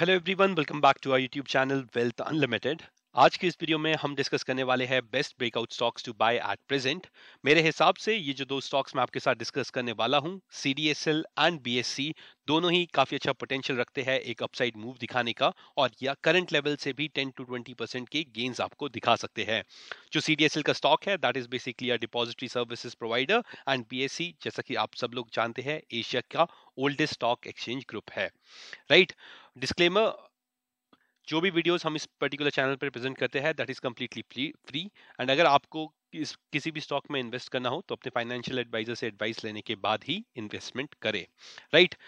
Hello everyone welcome back to our YouTube channel Wealth Unlimited आज के इस video में हम डिस्कस करने वाले हैं best breakout stocks to buy at present मेरे हिसाब से ये जो दो स्टॉक्स मैं आपके साथ डिस्कस करने वाला हूँ C D S L and B S C दोनों ही काफी अच्छा पोटेंशियल रखते हैं एक अपसाइड मूव दिखाने का और या करंट लेवल से भी 10 टू 20 परसेंट के गेंस आपको दिखा सकते हैं जो सी का स्टॉक है that is basically a depository services provider and B जैसा कि आप सब लोग जानते हैं एशिया का ओल्डेस्ट स्टॉक एक्सचेंज ग्रुप है राइट right? डिस्क्लेमर जो भी वीडियोस हम इस पर्टिकुलर चैनल पर प्रेजेंट करते हैं that is completely free and अगर आपको किस, किसी भी स्टॉक में इन्वेस्ट करना हो तो अपने फाइनेंशियल एडवाइजर से एडवाइस लेने के बाद ही इन्वेस्टमेंट करें राइट right?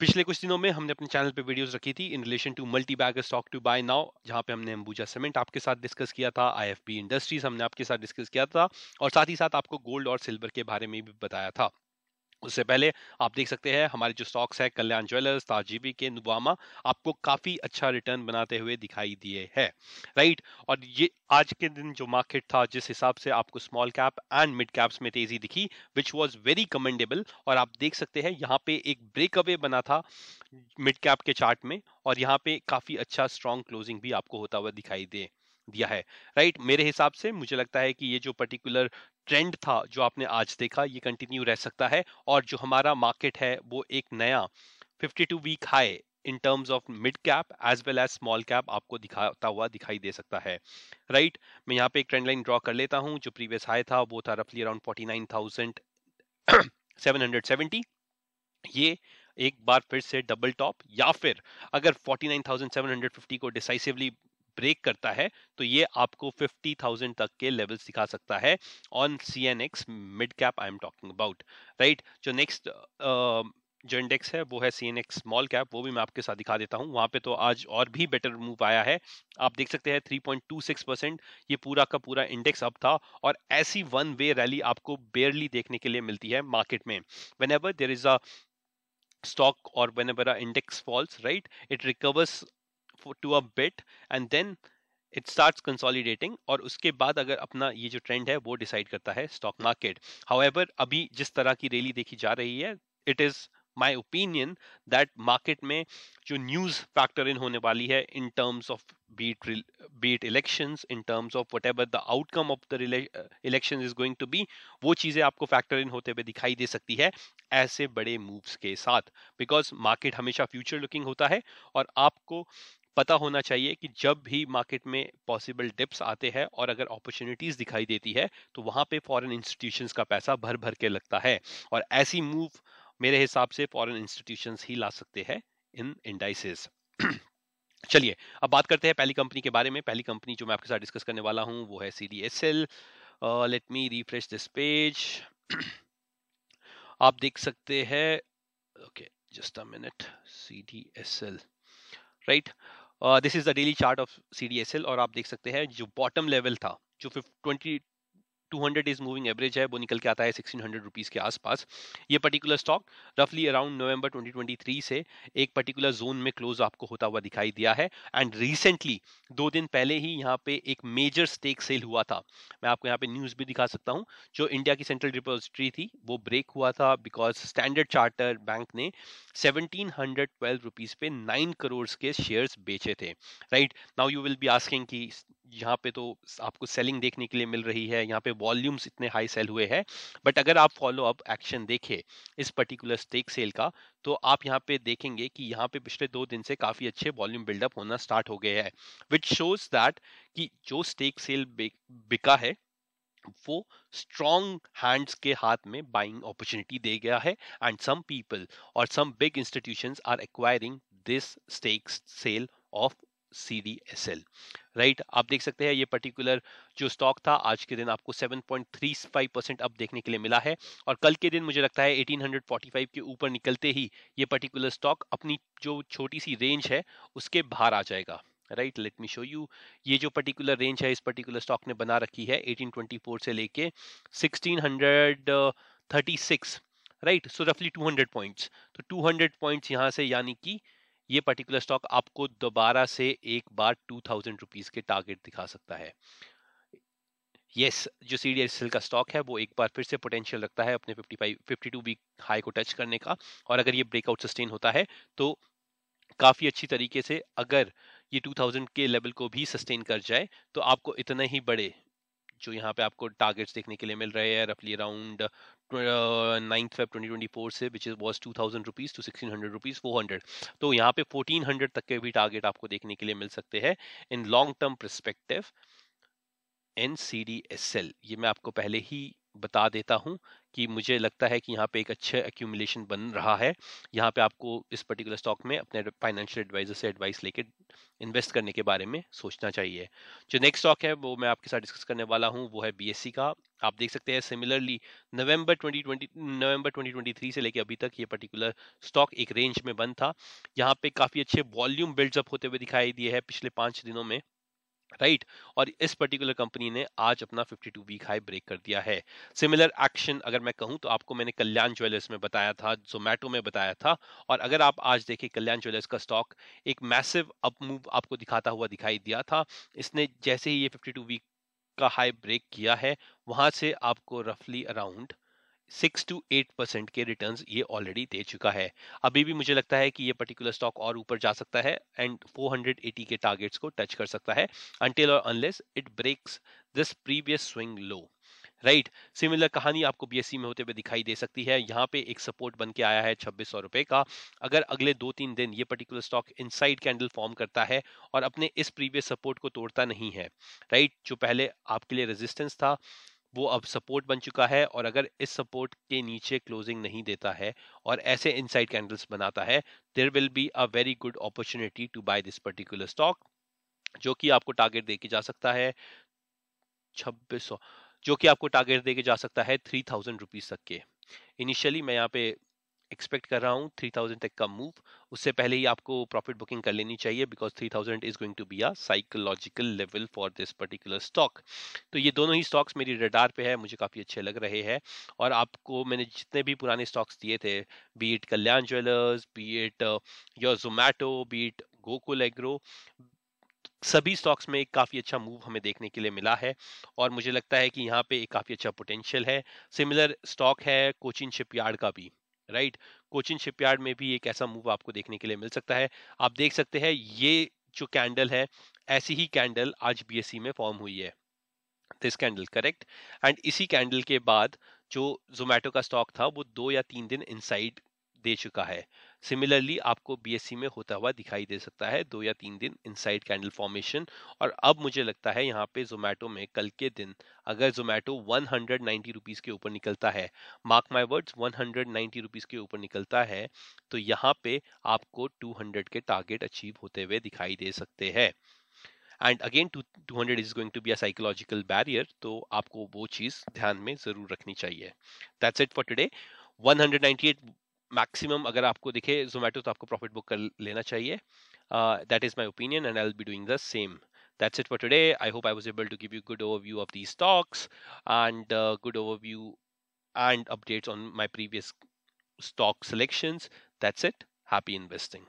पिछले कुछ दिनों में हमने अपने चैनल पे वीडियोस रखी थी in relation to multi bag stock to buy now जहां पे हमने अंबुजा सीमेंट आपके साथ डिस्कस किया था आईएफबी इंडस्ट्रीज हमने आपके साथ डिस्कस किया था और साथ ही साथ आपको गोल्ड और सिल्वर के बारे में भी बताया था उससे पहले आप देख सकते हैं हमारे जो स्टॉक्स है कल्याण ज्वेलर्स ताजीबी के नुबामा आपको काफ़ी अच्छा रिटर्न बनाते हुए दिखाई दिए हैं राइट और ये आज के दिन जो मार्केट था जिस हिसाब से आपको small cap and mid caps में तेज़ी दिखी विच वॉज वेरी कमेंडेबल और आप देख सकते हैं यहाँ पे एक ब्रेक अवे बना था मिड कैप के चार्ट में और यहाँ पे काफ़ी अच्छा स्ट्रॉन्ग क्लोजिंग भी आपको होता हुआ दिखाई दे दिया है राइट right? मेरे हिसाब से मुझे लगता है कि ये जो पर्टिकुलर ट्रेंड था जो आपने आज देखा ये कंटिन्यू रह सकता है और जो हमारा मार्केट है वो एक नया 52 week high in terms of mid cap as well as small cap आपको दिखाता हुआ दिखाई दे सकता है राइट right? मैं यहाँ पे एक ट्रेंड लाइन ड्रॉ कर लेता हूँ जो प्रीवियस हाई था वो था रफली around forty nine thousand seven hundred seventy ये एक बार फिर से डबल टॉप या फिर अगर 49,750 को डिसाइसिवली ब्रेक करता है तो ये आपको 50,000 तक के लेवल सिखा सकता है on C N X mid cap I am talking about right जो नेक्स्ट जो इंडेक्स है वो है C N X small cap वो भी मैं आपके साथ दिखा देता हूँ वहाँ पे तो आज और भी बेटर मूव आया है आप देख सकते हैं three point two six percent ये पूरा का पूरा इंडेक्स अप था और ऐसी वन वे रैली आपको बेयरली देखने के लिए मिलती है मार्केट में whenever there is a stock और whenever a index falls right it recovers to to a bit and it start consolidating और उसके बाद अगर अपना ये जो ट्रेंड है वो डिसाइड करता है स्टॉक मार्केट हाउएवर अभी जिस तरह की रैली देखी जा रही है it is my opinion that market में जो न्यूज़ फैक्टर इन होने वाली है in terms of beat beat election in terms of whatever the outcome of the election is going to be वो चीज़ें आपको फैक्टर इन होते हुए दिखाई दे सकती है ऐसे बड़े मूव्स के साथ बिकॉज मार्केट हमेशा फ्यूचर लुकिंग होता है और आपको पता होना चाहिए कि जब भी मार्केट में पॉसिबल डिप्स आते हैं और अगर अपॉर्चुनिटीज दिखाई देती है तो वहां पे फॉरेन इंस्टीट्यूशन का पैसा भर भर के लगता है और ऐसी मूव मेरे हिसाब से फॉरेन इंस्टीट्यूशन ही ला सकते हैं इन इंडाइसेस चलिए अब बात करते हैं पहली कंपनी के बारे में पहली कंपनी जो मैं आपके साथ डिस्कस करने वाला हूं वो है C D S L let me refresh this page आप देख सकते हैं okay just a minute C D S L right right? This is the daily chart of C और आप देख सकते हैं जो बॉटम लेवल था जो twenty two hundred days moving average है वो निकल के आता है सिक्सटीन हंड्रेड रुपीज़ के आसपास ये पर्टिकुलर स्टॉक रफली अराउंड नवंबर थ्री से एक पर्टिकुलर जोन में क्लोज आपको होता हुआ दिखाई दिया है एंड रिसेंटली दो दिन पहले ही यहाँ पे एक मेजर स्टेक सेल हुआ था मैं आपको यहाँ पे न्यूज़ भी दिखा सकता हूँ जो इंडिया की सेंट्रल डिपोजिटरी थी वो ब्रेक हुआ था बिकॉज स्टैंडर्ड चार्टर बैंक ने सेवनटीन हंड्रेड ट्वेल्व रुपीज़ पे नाइन करोड़ के शेयर्स बेचे थे right now you will be asking की यहाँ पे तो आपको सेलिंग देखने के लिए मिल रही है यहाँ पे वॉल्यूम्स इतने हाई सेल हुए हैं बट अगर आप फॉलो अप एक्शन देखें इस पर्टिकुलर स्टेक सेल का तो आप यहाँ पे देखेंगे कि यहाँ पे पिछले दो दिन से काफ़ी अच्छे वॉल्यूम बिल्डअप होना स्टार्ट हो गया है विच शोज दैट कि जो स्टेक सेल बिका है वो स्ट्रॉन्ग हैंड्स के हाथ में बाइंग अपॉर्चुनिटी दे गया है एंड सम पीपल और some big institutions are acquiring this stake sale of C D S L right आप देख सकते हैं ये पर्टिकुलर जो स्टॉक था आज के दिन आपको 7.35 परसेंट अप देखने के लिए मिला है और कल के दिन मुझे लगता है 1845 के ऊपर निकलते ही ये पर्टिकुलर स्टॉक अपनी जो छोटी सी रेंज है उसके बाहर आ जाएगा right let me show you ये जो पर्टिकुलर रेंज है इस पर्टिकुलर स्टॉक ने बना रखी है 1824 से लेके 1636 राइट सो रफली 200 पॉइंट्स तो 200 पॉइंट्स यहां से यानी कि ये पर्टिकुलर स्टॉक आपको दोबारा से एक बार टू थाउजेंड रुपीज के टारगेट दिखा सकता है यस yes, जो सी डी एस का स्टॉक है वो एक बार फिर से पोटेंशियल रखता है अपने 55 52 वीक हाई को टच करने का और अगर ये ब्रेकआउट सस्टेन होता है तो काफ़ी अच्छी तरीके से अगर ये 2000 के लेवल को भी सस्टेन कर जाए तो आपको इतने ही बड़े जो यहाँ पे आपको टारगेट्स देखने के लिए मिल रहे हैं रफली around ninth Feb twenty twenty four से which is was two thousand rupees to sixteen hundred rupees four hundred तो यहाँ पे फोर्टीन हंड्रेड तक के भी टारगेट आपको देखने के लिए मिल सकते हैं in long term perspective and C D S L ये मैं आपको पहले ही बता देता हूँ कि मुझे लगता है कि यहाँ पे एक अच्छे एक्यूमुलेशन बन रहा है यहाँ पे आपको इस पर्टिकुलर स्टॉक में अपने फाइनेंशियल एडवाइजर से एडवाइस लेके इन्वेस्ट करने के बारे में सोचना चाहिए जो नेक्स्ट स्टॉक है वो मैं आपके साथ डिस्कस करने वाला हूँ वो है बी का आप देख सकते हैं सिमिलरली नवंबर 2020 नवंबर 2023 से लेकर अभी तक ये पर्टिकुलर स्टॉक एक रेंज में बंद था यहाँ पे काफ़ी अच्छे वॉल्यूम बिल्डअप होते हुए दिखाई दिए हैं पिछले पाँच दिनों में राइट right? और इस पर्टिकुलर कंपनी ने आज अपना 52 वीक हाई ब्रेक कर दिया है सिमिलर एक्शन अगर मैं कहूं तो आपको मैंने कल्याण ज्वेलर्स में बताया था जोमेटो में बताया था और अगर आप आज देखें कल्याण ज्वेलर्स का स्टॉक एक मैसिव अप मूव आपको दिखाता हुआ दिखाई दिया था इसने जैसे ही ये 52 वीक का हाई ब्रेक किया है वहां से आपको रफली around six to eight percent के रिटर्न ये ऑलरेडी दे चुका है अभी भी मुझे लगता है कि ये पर्टिकुलर स्टॉक और ऊपर जा सकता है एंड फोर हंड्रेड एटी के टारगेट्स को टच कर सकता है अनटिल और unless it breaks this previous swing low right similar कहानी आपको बीएससी e में होते हुए दिखाई दे सकती है यहाँ पे एक सपोर्ट बन के आया है छब्बीस सौ रुपए का अगर अगले दो तीन दिन ये particular stock inside candle form करता है और अपने इस प्रीवियस सपोर्ट को तोड़ता नहीं है राइट जो पहले आपके लिए रेजिस्टेंस था वो अब सपोर्ट बन चुका है और अगर इस सपोर्ट के नीचे क्लोजिंग नहीं देता है और ऐसे इनसाइड कैंडल्स बनाता है there will be a very good opportunity to buy this particular stock जो कि आपको टारगेट दे के जा सकता है छब्बीस जो कि आपको टारगेट दे के जा सकता है थ्री थाउजेंड रुपीज तक के इनिशियली मैं यहाँ पे एक्सपेक्ट कर रहा हूँ थ्री थाउजेंड तक का मूव उससे पहले ही आपको प्रॉफिट बुकिंग कर लेनी चाहिए because three thousand is going to be a psychological level for this particular stock तो ये दोनों ही स्टॉक्स मेरी रडार पे है मुझे काफ़ी अच्छे लग रहे हैं और आपको मैंने जितने भी पुराने स्टॉक्स दिए थे be it Kalyan Jewellers be it your Zomato be it Gokul Agro सभी स्टॉक्स में एक काफ़ी अच्छा मूव हमें देखने के लिए मिला है और मुझे लगता है कि यहाँ पे एक काफ़ी अच्छा पोटेंशियल है सिमिलर स्टॉक है कोचिन शिपयार्ड का भी राइट कोचिन शिपयार्ड में भी एक ऐसा मूव आपको देखने के लिए मिल सकता है आप देख सकते हैं ये जो कैंडल है ऐसी ही कैंडल आज बीएससी e में फॉर्म हुई है दिस कैंडल करेक्ट एंड इसी कैंडल के बाद जो जोमेटो का स्टॉक था वो दो या तीन दिन इनसाइड दे चुका है सिमिलरली आपको बीएससी में होता हुआ दिखाई दे सकता है दो या तीन दिन इनसाइड कैंडल फॉर्मेशन और अब मुझे लगता है यहाँ पे जोमेटो में कल के दिन अगर जोमेटो वन हंड्रेड के ऊपर निकलता है mark my words one hundred के ऊपर निकलता है तो यहाँ पे आपको 200 के टारगेट अचीव होते हुए दिखाई दे सकते हैं and again two two hundred is going to be a psychological barrier तो आपको वो चीज़ ध्यान में ज़रूर रखनी चाहिए that's it for today 198 maximum अगर आपको दिखे जोमेटो तो आपको प्रॉफिट बुक कर लेना चाहिए that is my opinion and I will be doing the same that's it for today i hope i was able to give you a good overview of these stocks and uh, good overview and updates on my previous stock selections that's it happy investing